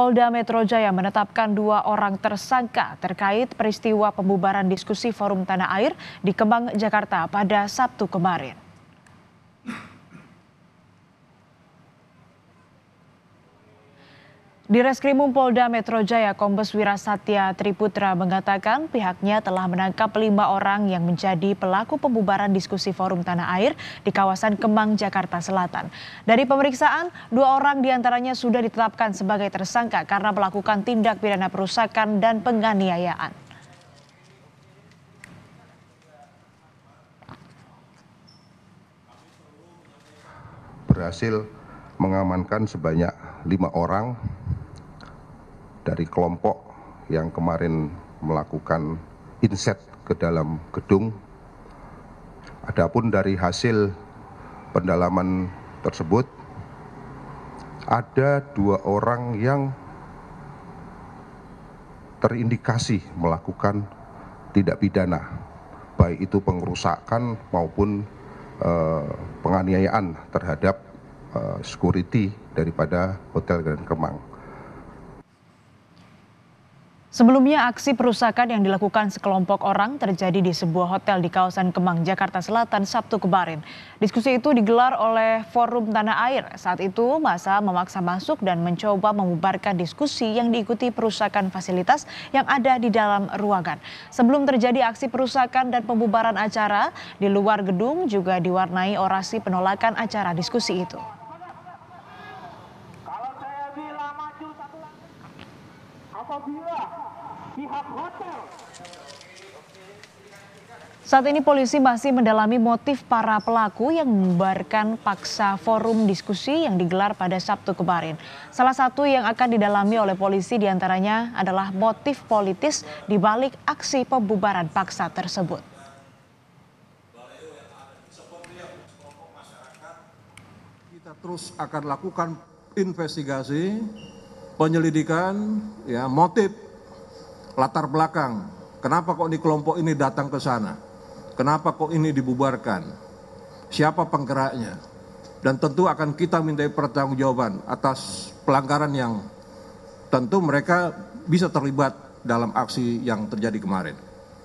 Polda Metro Jaya menetapkan dua orang tersangka terkait peristiwa pembubaran diskusi Forum Tanah Air di Kemang, Jakarta pada Sabtu kemarin. Di Reskrimum Polda Metro Jaya, Kombes Wirasatya Triputra mengatakan pihaknya telah menangkap lima orang yang menjadi pelaku pembubaran diskusi forum tanah air di kawasan Kemang, Jakarta Selatan. Dari pemeriksaan, dua orang diantaranya sudah ditetapkan sebagai tersangka karena melakukan tindak pidana perusakan dan penganiayaan. berhasil mengamankan sebanyak lima orang dari kelompok yang kemarin melakukan inset ke dalam gedung. Adapun dari hasil pendalaman tersebut ada dua orang yang terindikasi melakukan tidak pidana, baik itu pengerusakan maupun eh, penganiayaan terhadap eh, security daripada Hotel Grand Kemang. Sebelumnya aksi perusakan yang dilakukan sekelompok orang terjadi di sebuah hotel di kawasan Kemang, Jakarta Selatan Sabtu kemarin. Diskusi itu digelar oleh Forum Tanah Air. Saat itu masa memaksa masuk dan mencoba membubarkan diskusi yang diikuti perusakan fasilitas yang ada di dalam ruangan. Sebelum terjadi aksi perusakan dan pembubaran acara, di luar gedung juga diwarnai orasi penolakan acara diskusi itu. apabila pihak hotel saat ini polisi masih mendalami motif para pelaku yang membarkan paksa forum diskusi yang digelar pada Sabtu kemarin. Salah satu yang akan didalami oleh polisi diantaranya adalah motif politis di balik aksi pembubaran paksa tersebut. Kita terus akan lakukan investigasi penyelidikan ya motif latar belakang kenapa kok ini kelompok ini datang ke sana kenapa kok ini dibubarkan siapa penggeraknya dan tentu akan kita minta pertanggungjawaban atas pelanggaran yang tentu mereka bisa terlibat dalam aksi yang terjadi kemarin.